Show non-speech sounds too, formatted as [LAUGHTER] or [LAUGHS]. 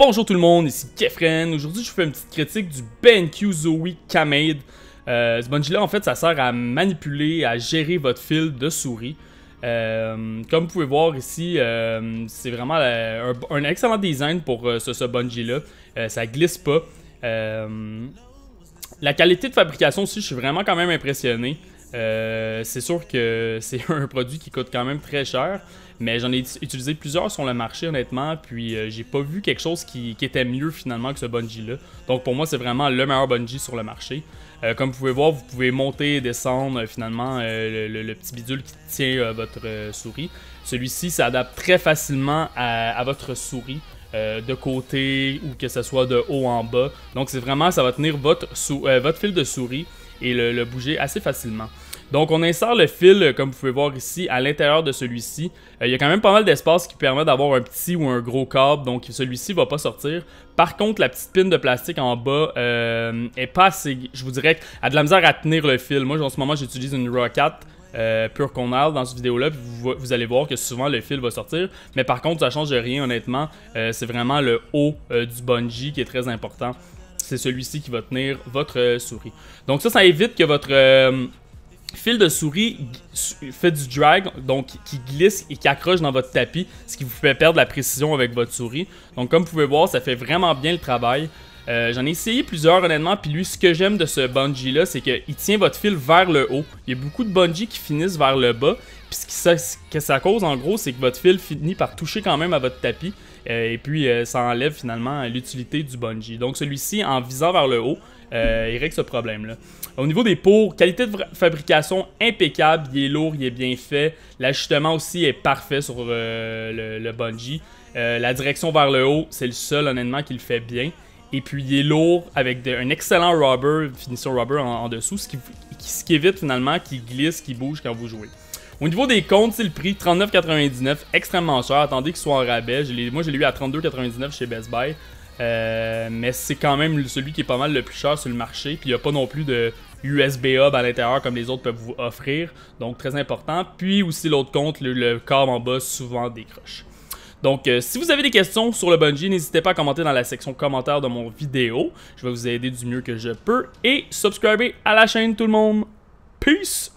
Bonjour tout le monde, ici Kefren. Aujourd'hui, je vous fais une petite critique du BenQ Zoe Kamade. Euh, ce bungee-là, en fait, ça sert à manipuler, à gérer votre fil de souris. Euh, comme vous pouvez voir ici, euh, c'est vraiment un, excellent design pour ce, ce bungee-là. ça glisse pas. la qualité de fabrication aussi, je suis vraiment quand même impressionné. Euh, c'est sûr que [LAUGHS] c'est un produit qui coûte quand même très cher, mais j'en ai utilisé plusieurs sur le marché honnêtement, puis euh, j'ai pas vu quelque chose qui, était mieux finalement que ce bungee-là. Donc pour moi, c'est vraiment le meilleur bungee sur le marché. Euh, comme vous pouvez voir, vous pouvez monter et descendre finalement le, petit bidule qui tient votre souris. Celui-ci s'adapte très facilement à, votre souris. de côté ou que ce soit de haut en bas. Donc c'est vraiment, ça va tenir votre, votre fil de souris et le, bouger assez facilement. Donc on insère le fil, euh, comme vous pouvez voir ici, à l'intérieur de celui-ci. Euh, il y a quand même pas mal d'espace qui permet d'avoir un petit ou un gros câble, donc celui-ci va pas sortir. Par contre, la petite pine de plastique en bas euh, est pas assez... Je vous dirais a de la misère à tenir le fil. Moi, en ce moment, j'utilise une Rocket. Euh, pure qu'on dans cette vidéo-là, vous, allez voir que souvent le fil va sortir, mais par contre ça change rien honnêtement, c'est vraiment le haut du bungee qui est très important c'est celui-ci qui va tenir votre euh, souris. Donc ça, ça évite que votre euh, fil de souris fait du drag, donc qui glisse et qui accroche dans votre tapis, ce qui vous fait perdre la précision avec votre souris. Donc comme vous pouvez voir, ça fait vraiment bien le travail. Euh, j'en ai essayé plusieurs honnêtement, puis lui, ce que j'aime de ce bungee là, c'est qu'il tient votre fil vers le haut. Il y a beaucoup de bungees qui finissent vers le bas, puis ce, que ça cause en gros, c'est que votre fil finit par toucher quand même à votre tapis, euh, et puis euh, ça enlève finalement l'utilité du bungee. Donc celui-ci, en visant vers le haut, il règle ce problème-là. Au niveau des peaux qualité de fabrication impeccable, il est lourd, il est bien fait. L'ajustement aussi est parfait sur le, le, bungee. la direction vers le haut, c'est le seul honnêtement qui le fait bien. Et puis il est lourd avec un excellent rubber, finition rubber en, dessous, ce qui, évite finalement qu'il glisse, qu'il bouge quand vous jouez. Au niveau des comptes, c'est le prix 39,99, extrêmement cher. Attendez qu'il soit en rabais. moi, je l'ai eu à 32,99 chez Best Buy. Euh, mais c'est quand même celui qui est pas mal le plus cher sur le marché. Puis il n'y a pas non plus de USB hub à l'intérieur comme les autres peuvent vous offrir. Donc très important. Puis aussi l'autre compte, le, le en bas souvent décroche. Donc, euh, si vous avez des questions sur le bungee, n'hésitez pas à commenter dans la section commentaires de mon vidéo. Je vais vous aider du mieux que je peux. Et subscribez à la chaîne, tout le monde. Peace!